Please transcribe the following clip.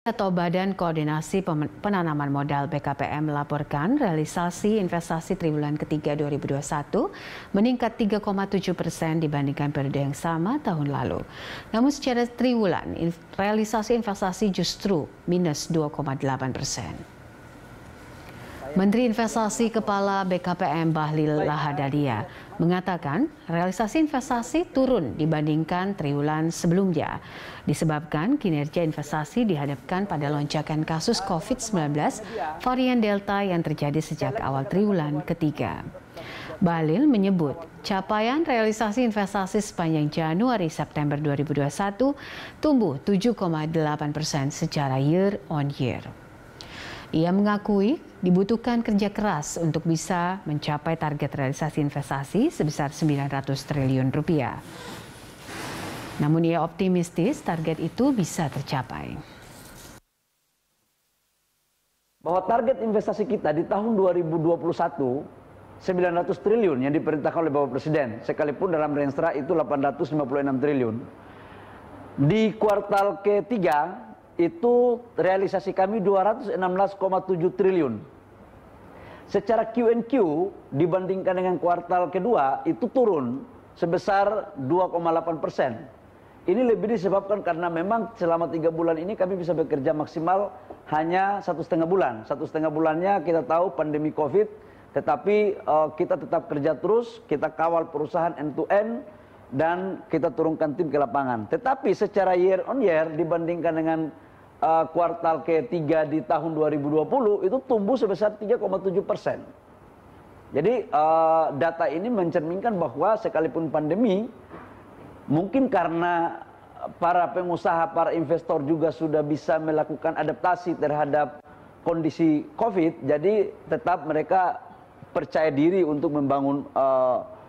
Atau Badan Koordinasi Penanaman Modal BKPM melaporkan realisasi investasi triwulan ketiga 2021 meningkat 3,7 persen dibandingkan periode yang sama tahun lalu. Namun secara triwulan, realisasi investasi justru minus 2,8 persen. Menteri Investasi Kepala BKPM Bahlil Lahadalia mengatakan realisasi investasi turun dibandingkan triwulan sebelumnya disebabkan kinerja investasi dihadapkan pada lonjakan kasus COVID-19 varian Delta yang terjadi sejak awal triwulan ketiga. Balil menyebut capaian realisasi investasi sepanjang Januari September 2021 tumbuh 7,8 persen secara year on year. Ia mengakui dibutuhkan kerja keras untuk bisa mencapai target realisasi investasi sebesar 900 triliun rupiah. Namun ia optimistis target itu bisa tercapai. Bahwa target investasi kita di tahun 2021 900 triliun yang diperintahkan oleh Bapak Presiden, sekalipun dalam renstra itu 856 triliun. Di kuartal ketiga itu realisasi kami 216,7 triliun. Secara Q&Q dibandingkan dengan kuartal kedua itu turun sebesar 2,8 persen. Ini lebih disebabkan karena memang selama tiga bulan ini kami bisa bekerja maksimal hanya satu setengah bulan. Satu setengah bulannya kita tahu pandemi COVID, tetapi uh, kita tetap kerja terus, kita kawal perusahaan end to end, dan kita turunkan tim ke lapangan. Tetapi secara year on year dibandingkan dengan uh, kuartal ketiga di tahun 2020 itu tumbuh sebesar 3,7 persen. Jadi uh, data ini mencerminkan bahwa sekalipun pandemi, mungkin karena para pengusaha, para investor juga sudah bisa melakukan adaptasi terhadap kondisi COVID, jadi tetap mereka percaya diri untuk membangun uh,